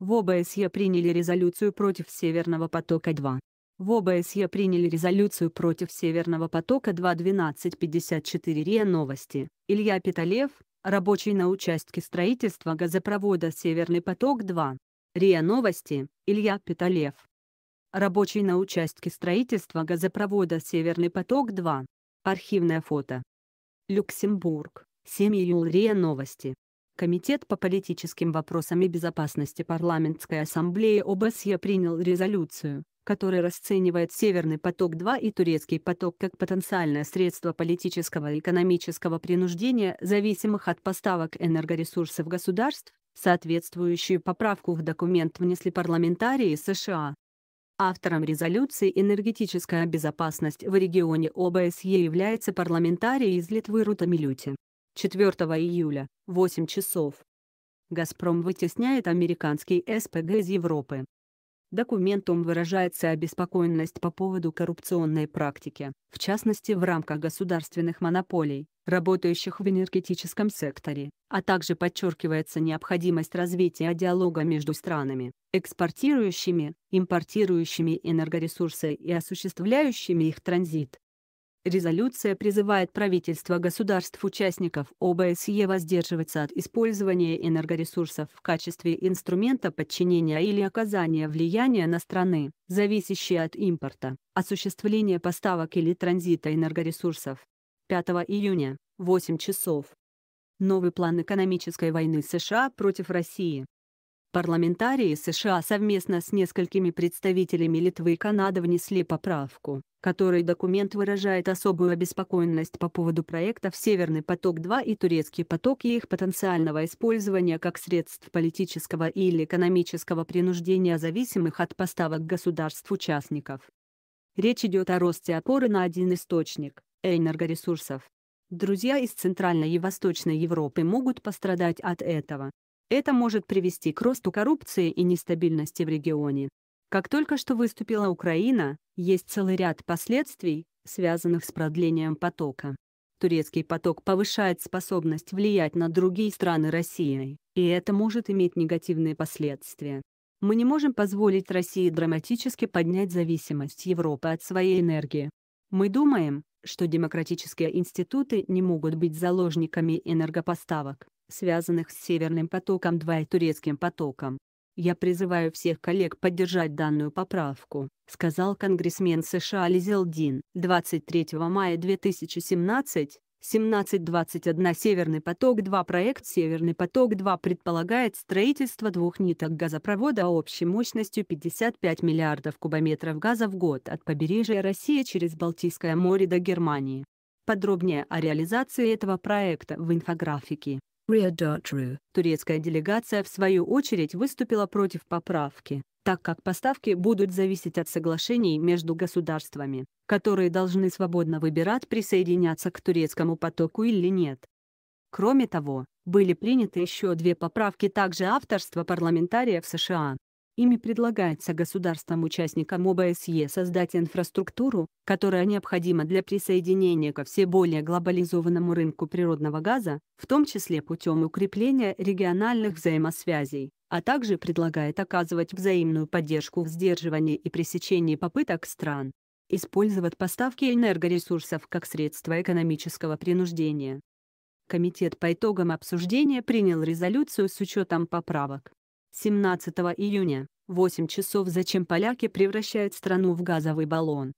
В ОБСЕ приняли резолюцию против Северного потока-2. В ОБСЕ приняли резолюцию против Северного потока-2 1254 РИА Новости. Илья Питалев, рабочий на участке строительства газопровода «Северный поток-2». РИА Новости, Илья Питалев. Рабочий на участке строительства газопровода «Северный поток-2». Архивное фото. Люксембург, 7 июля РИА Новости. Комитет по политическим вопросам и безопасности Парламентской ассамблеи ОБСЕ принял резолюцию, которая расценивает «Северный поток-2» и «Турецкий поток» как потенциальное средство политического и экономического принуждения, зависимых от поставок энергоресурсов государств, соответствующую поправку в документ внесли парламентарии США. Автором резолюции «Энергетическая безопасность в регионе ОБСЕ» является парламентарий из Литвы Рута Милюти. 4 июля, 8 часов. «Газпром» вытесняет американский СПГ из Европы. Документом выражается обеспокоенность по поводу коррупционной практики, в частности в рамках государственных монополий, работающих в энергетическом секторе, а также подчеркивается необходимость развития диалога между странами, экспортирующими, импортирующими энергоресурсы и осуществляющими их транзит. Резолюция призывает правительства государств-участников ОБСЕ воздерживаться от использования энергоресурсов в качестве инструмента подчинения или оказания влияния на страны, зависящие от импорта, осуществления поставок или транзита энергоресурсов. 5 июня, 8 часов. Новый план экономической войны США против России Парламентарии США совместно с несколькими представителями Литвы и Канады внесли поправку, которой документ выражает особую обеспокоенность по поводу проектов «Северный поток-2» и «Турецкий поток» и их потенциального использования как средств политического или экономического принуждения зависимых от поставок государств-участников. Речь идет о росте опоры на один источник – энергоресурсов. Друзья из Центральной и Восточной Европы могут пострадать от этого, это может привести к росту коррупции и нестабильности в регионе. Как только что выступила Украина, есть целый ряд последствий, связанных с продлением потока. Турецкий поток повышает способность влиять на другие страны России, и это может иметь негативные последствия. Мы не можем позволить России драматически поднять зависимость Европы от своей энергии. Мы думаем, что демократические институты не могут быть заложниками энергопоставок связанных с Северным потоком-2 и Турецким потоком. Я призываю всех коллег поддержать данную поправку, сказал конгрессмен США Дин. 23 мая 2017 17.21 Северный поток-2 Проект Северный поток-2 предполагает строительство двух ниток газопровода общей мощностью 55 миллиардов кубометров газа в год от побережья России через Балтийское море до Германии. Подробнее о реализации этого проекта в инфографике. Турецкая делегация, в свою очередь, выступила против поправки, так как поставки будут зависеть от соглашений между государствами, которые должны свободно выбирать, присоединяться к турецкому потоку или нет. Кроме того, были приняты еще две поправки также авторства парламентариев США, Ими предлагается государствам участникам ОБСЕ создать инфраструктуру, которая необходима для присоединения ко все более глобализованному рынку природного газа, в том числе путем укрепления региональных взаимосвязей, а также предлагает оказывать взаимную поддержку в сдерживании и пресечении попыток стран использовать поставки энергоресурсов как средство экономического принуждения. Комитет по итогам обсуждения принял резолюцию с учетом поправок. 17 июня, 8 часов зачем поляки превращают страну в газовый баллон.